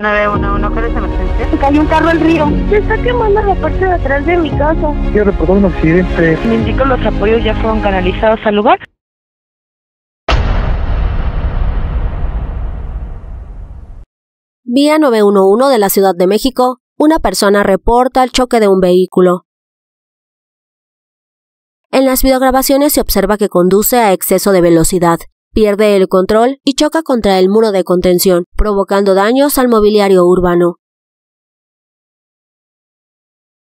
911, ¿qué es la emergencia? Se cayó un carro al río. Se está quemando la parte de atrás de mi casa. Quiero reportar un accidente. Me indico los apoyos ya fueron canalizados al lugar. Vía 911 de la Ciudad de México, una persona reporta el choque de un vehículo. En las videograbaciones se observa que conduce a exceso de velocidad, pierde el control y choca contra el muro de contención, provocando daños al mobiliario urbano.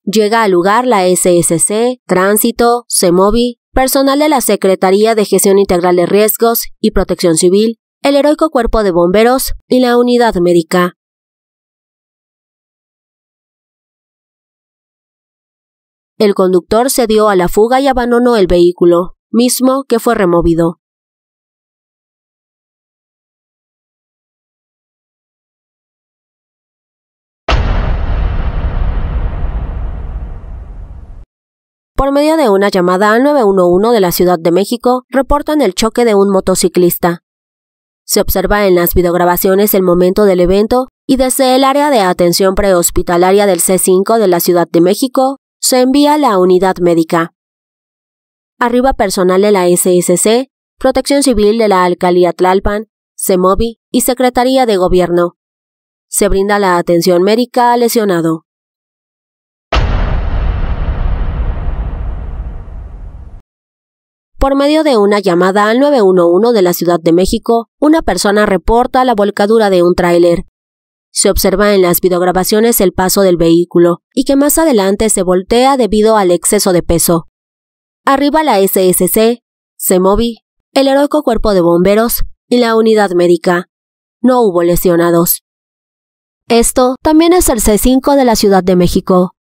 Llega al lugar la SSC, Tránsito, CEMOVI, personal de la Secretaría de Gestión Integral de Riesgos y Protección Civil, el heroico cuerpo de bomberos y la unidad médica. El conductor se dio a la fuga y abandonó el vehículo, mismo que fue removido. por medio de una llamada al 911 de la Ciudad de México, reportan el choque de un motociclista. Se observa en las videograbaciones el momento del evento y desde el área de atención prehospitalaria del C5 de la Ciudad de México se envía la unidad médica. Arriba personal de la SSC, Protección Civil de la Alcaldía Tlalpan, CEMOVI y Secretaría de Gobierno. Se brinda la atención médica al lesionado. Por medio de una llamada al 911 de la Ciudad de México, una persona reporta la volcadura de un tráiler. Se observa en las videograbaciones el paso del vehículo y que más adelante se voltea debido al exceso de peso. Arriba la SSC, CEMOVI, el heroico cuerpo de bomberos y la unidad médica. No hubo lesionados. Esto también es el C5 de la Ciudad de México.